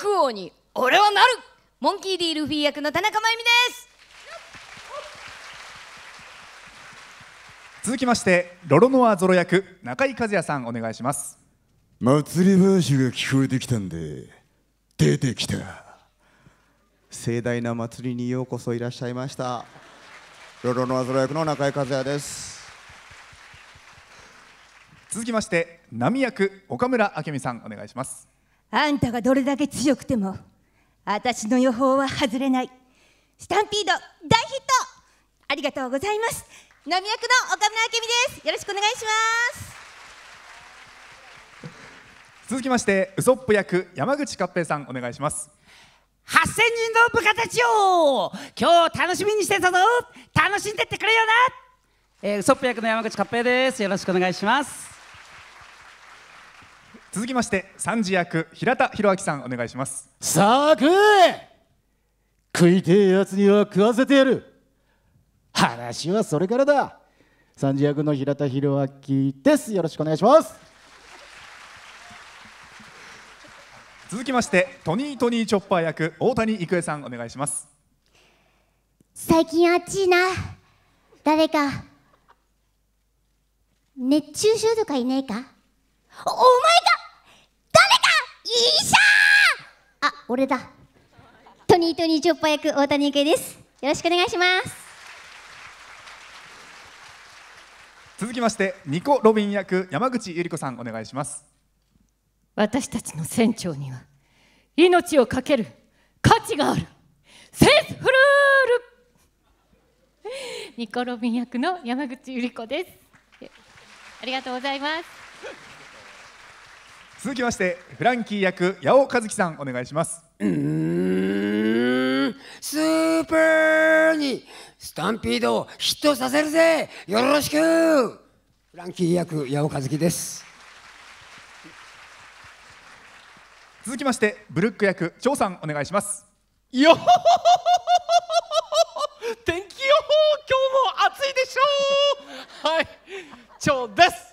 空王に俺はなるモンキーディ・ルフィ役の田中真由美です続きましてロロノアゾロ役中井和也さんお願いします祭り話が聞こえてきたんで出てきた盛大な祭りにようこそいらっしゃいましたロロノアゾロ役の中井和也です続きまして波役岡村明美さんお願いしますあんたがどれだけ強くても私の予報は外れないスタンピード大ヒットありがとうございます波役の岡村明美ですよろしくお願いします続きましてウソップ役山口勝平さんお願いします八千人の部下たちよ今日楽しみにしてたぞ楽しんでってくれよな、えー、ウソップ役の山口勝平ですよろしくお願いします続きまして三次役平田博明さんお願いしますさあ食え食いてえやつには食わせてやる話はそれからだ三次役の平田博明ですよろしくお願いします続きましてトニートニーチョッパー役大谷育恵さんお願いします最近あっちいな誰か熱中症とかいねえかお前俺だトニートニーチョッパ役大谷幸恵ですよろしくお願いします続きましてニコ・ロビン役山口ゆり子さんお願いします私たちの船長には命を懸ける価値があるセースフルールニコ・ロビン役の山口ゆり子ですありがとうございます続きましてフランキー役八尾和樹さんお願いしますうーんスーパーにスタンピードをヒットさせるぜよろしくフランキー役八尾和樹です続きましてブルック役張さんお願いしますよ天気予報今日も暑いでしょうはい張です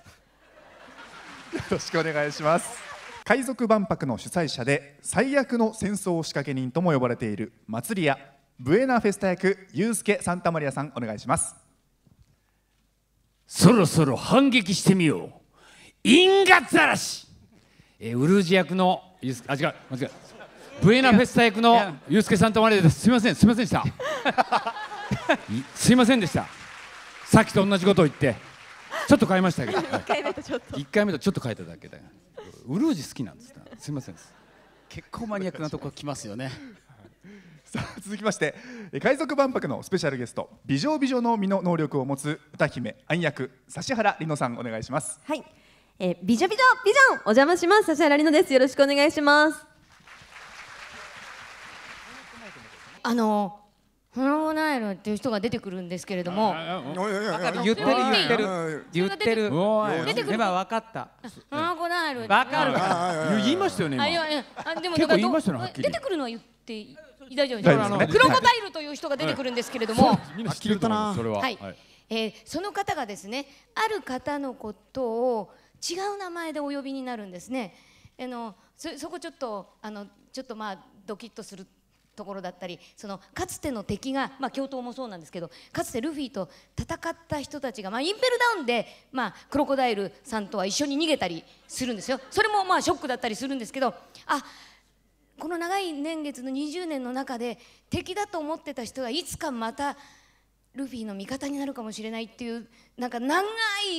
よろしくお願いします海賊万博の主催者で最悪の戦争仕掛け人とも呼ばれている祭り屋ブエナフェスタ役ユースケサンタマリアさんお願いしますそろそろ反撃してみようインガざらし、えー、ウルージ役のユースあ違う間違うブエナフェスタ役のユースケサンタマリアですすみませんすみませんでした すみませんでしたさっきと同じことを言ってちょっと変えましたけど、一回目とちょっと1回目とちょっと変えただけでウルージ好きなんですすみません結構マニアックなとこ来ますよね さあ続きまして海賊万博のスペシャルゲスト美女美女の身の能力を持つ歌姫暗躍指原莉乃さんお願いしますはい、えー、美女美女美女お邪魔します指原莉乃ですよろしくお願いしますあの花もないのっていう人が出てくるんですけれども言ってる言ってる言ってる出てくる今分かった花もないの分かるか言いましたよね今でも結構言いましたね出てくるのは言って大丈夫ですクロコダイルという人が出てくるんですけれどもみんな聞いたなそれははいえー、その方がですねある方のことを違う名前でお呼びになるんですね。あのそそこちょっとあのちょっとまあドキッとするところだったりそのかつての敵が、まあ、教頭もそうなんですけどかつてルフィと戦った人たちが、まあ、インペルダウンで、まあ、クロコダイルさんとは一緒に逃げたりするんですよそれもまあショックだったりするんですけどあこの長い年月の20年の中で敵だと思ってた人がいつかまたルフィの味方になるかもしれないっていうなんか長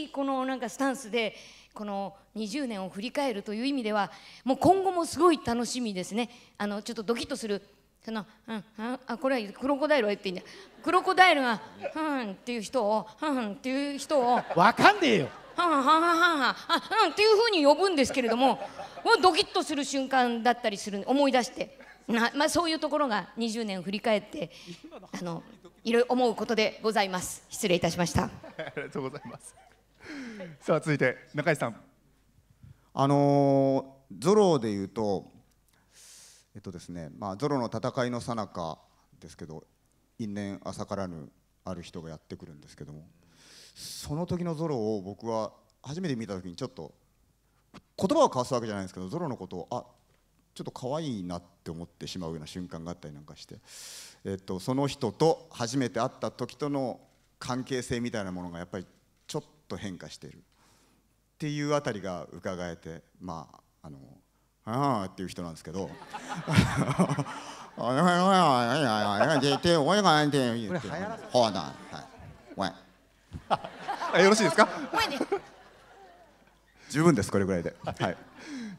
いこのなんかスタンスでこの20年を振り返るという意味ではもう今後もすごい楽しみですねあのちょっとドキッとするその、うん、あ、これはクロコダイルは言っていいんだ。クロコダイルが、うんっていう人を、うんっていう人を。わかんねえよ。はんはんはんはんはん、あ、うんっていうふうに呼ぶんですけれども。もうドキッとする瞬間だったりする、思い出して。なまあ、そういうところが20年振り返ってあのいろいろ思うことでございます失礼いたしましたありがとうございますさあ続いて中井さんあのー、ゾロで言うとえっとですねまあ、ゾロの戦いのさなかですけど因縁浅からぬある人がやってくるんですけどもその時のゾロを僕は初めて見た時にちょっと言葉を交わすわけじゃないんですけどゾロのことをあちょっと可愛いなって思ってしまうような瞬間があったりなんかして、えっと、その人と初めて会った時との関係性みたいなものがやっぱりちょっと変化してるっていうあたりが伺えてまああのああっていう人なんですけど。はいはいはいはいはいはいはいはいいよろしいですか十分ですこれぐらいではい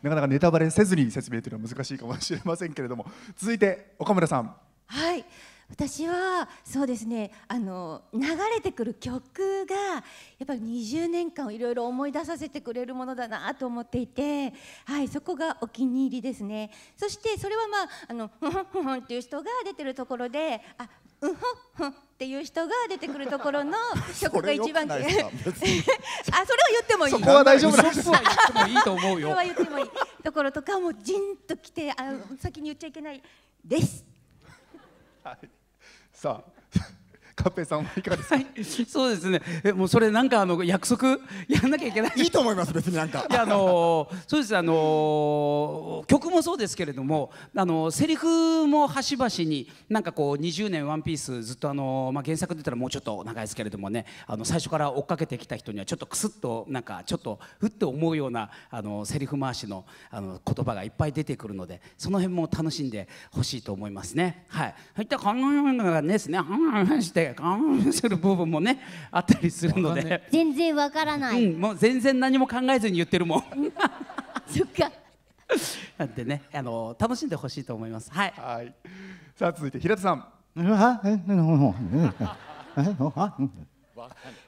なかなかネタバレせずに説明というのは難しいかもしれませんけれども続いて岡村さんはい私はそうですねあの流れてくる曲がやっぱり20年間をいろいろ思い出させてくれるものだなと思っていて、はい、そこがお気に入りですねそしてそれはまああのふんふんふんっていう人が出てるところであうんほふんっていう人が出てくるところの 曲が一番 あそれは言ってもいいそこは大丈夫なんですは言ってもいいと思うよそれは言ってもいいところとかもうじんときてあ先に言っちゃいけないですさあカペさんはいかがですか、はい、そうですねえもうそれなんかあの約束やんなきゃいけないいいと思います別になんかいやあのー、そうですあのー、曲もそうですけれどもあのー、セリフも端々になんかこう20年ワンピースずっとあのまあ原作で言ったらもうちょっと長いですけれどもねあの最初から追っかけてきた人にはちょっとクスッとなんかちょっとふっと思うようなあのセリフ回しのあの言葉がいっぱい出てくるのでその辺も楽しんでほしいと思いますねはいそういった考えがねですね話してで感動する部分もねあったりするので全然わからない、うん、もう全然何も考えずに言ってるもん そっかなんでねあの楽しんでほしいと思いますはいはいさあ続いて平田さん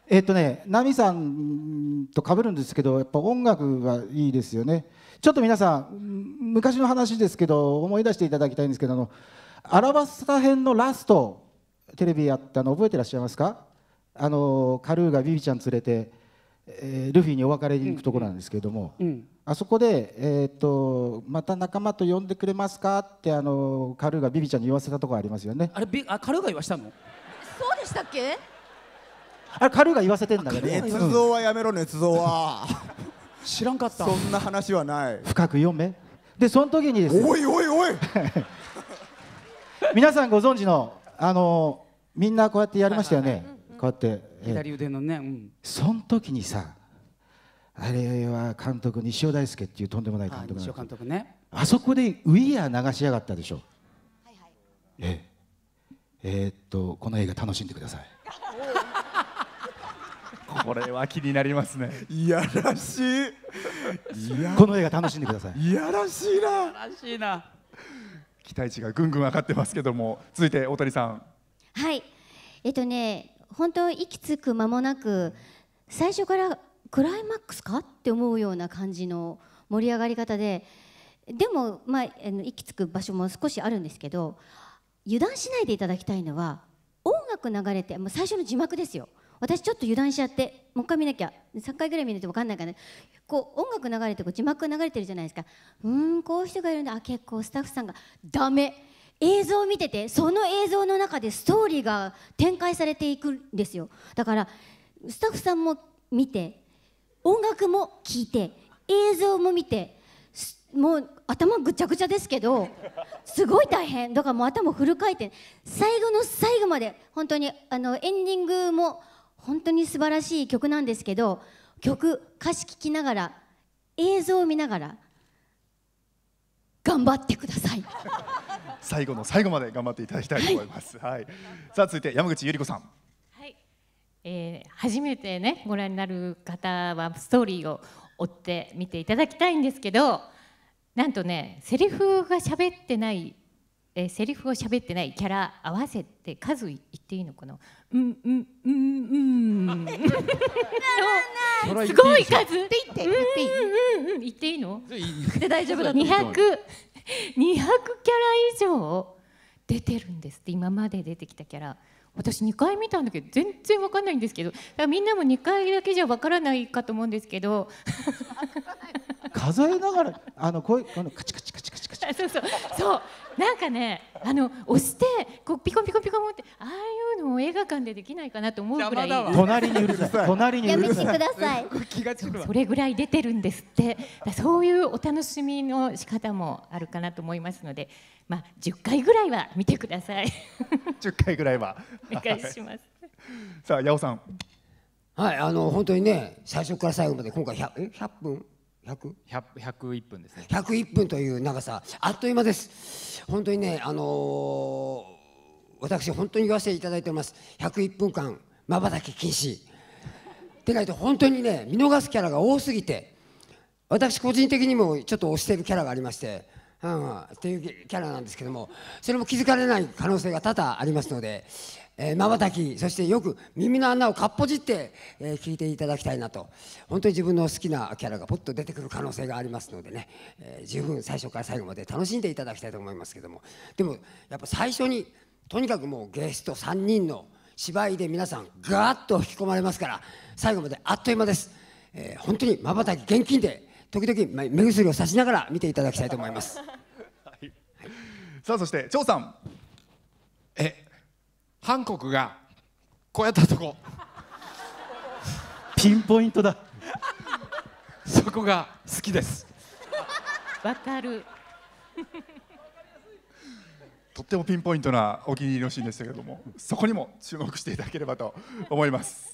えっとね奈美さんとかぶるんですけどやっぱ音楽がいいですよねちょっと皆さん昔の話ですけど思い出していただきたいんですけどあのアラバスタ編のラストテレビやったの覚えてらっしゃいますかあのカルーがビビちゃん連れて、えー、ルフィにお別れに行くところなんですけれども、うんうん、あそこで、えーと「また仲間と呼んでくれますか?」ってあのカルーがビビちゃんに言わせたところありますよねあれあカルーが言わしたのそうでしたっけあれカルーが言わせてんだけどね捏造はやめろ捏造は 知らんかったそんな話はない深く読めでその時にです、ね、おいおいおい 皆さんご存知のあのみんなこうやってやりましたよね、こうやって、左腕のね、うん、その時にさあれは監督西尾大輔っていうとんでもない監督なんですねあそこで「ウィアー」流しやがったでしょ、はいはい、ええー、っとこの映画楽しんでください これは気になりますねいやらしいいやこの映画楽しんでくださいいやらしいないやらしいな期待値がぐんぐん上がってますけども続いて大谷さんはいえっとね本当息つく間もなく最初からクライマックスかって思うような感じの盛り上がり方ででも、まあ、息つく場所も少しあるんですけど油断しないでいただきたいのは音楽流れてもう最初の字幕ですよ私ちょっと油断しちゃってもう一回見なきゃ3回ぐらい見ないと分かんないからねこう音楽流れてこう字幕が流れてるじゃないですかうんこういう人がいるんだあ結構スタッフさんがダメ映像を見ててその映像の中でストーリーが展開されていくんですよだからスタッフさんも見て音楽も聴いて映像も見てもう頭ぐちゃぐちゃですけどすごい大変だからもう頭フル回転最後の最後まで本当にあのエンディングも本当に素晴らしい曲なんですけど曲歌詞聴きながら映像を見ながら頑張ってください 最後の最後まで頑張っていただきたいと思います、はい、はい、さあ続いて山口百合子さんはい、えー、初めてねご覧になる方はストーリーを追って見ていただきたいんですけどなんとねセリフが喋ってないえー、セリフを喋ってないキャラ合わせて数言っていいのかなうんうんうんうん」の すごい数って言って言っていいうんうん言っていいので大丈夫だ2 0 0 2キャラ以上出てるんですって今まで出てきたキャラ私2回見たんだけど全然わかんないんですけどみんなも2回だけじゃわからないかと思うんですけど数えながらあのこういうこのカチカチカチカチカチ そうそうそうなんかねあの押してこうピコピコピコってああいうのを映画館でできないかなと思うぐらい隣にうるさい 隣にうるさいやめてください気が散るそれぐらい出てるんですってだそういうお楽しみの仕方もあるかなと思いますのでまあ10回ぐらいは見てください10 回ぐらいはお願いします、さあ八尾さんはいあの本当にね最初から最後まで今回 100, 100分1 0 1 1分ですね101分という長さあっという間です本当にねあのー、私本当に言わせていただいております101分間まばたき禁止ってないと本当にね見逃すキャラが多すぎて私個人的にもちょっと推してるキャラがありましてうん、っていうキャラなんですけどもそれも気づかれない可能性が多々ありますのでまばたきそしてよく耳の穴をかっぽじって、えー、聞いていただきたいなと本当に自分の好きなキャラがポッと出てくる可能性がありますのでね、えー、十分最初から最後まで楽しんでいただきたいと思いますけどもでもやっぱ最初にとにかくもうゲスト3人の芝居で皆さんガーッと引き込まれますから最後まであっという間です、えー、本当にまばたき厳禁で時々目薬をさしながら見ていただきたいと思います、はい、さあそして張さんえハンコクがこうやったとこピンポイントだそこが好きですわかる とってもピンポイントなお気に入りのシーンでしたけれどもそこにも注目していただければと思います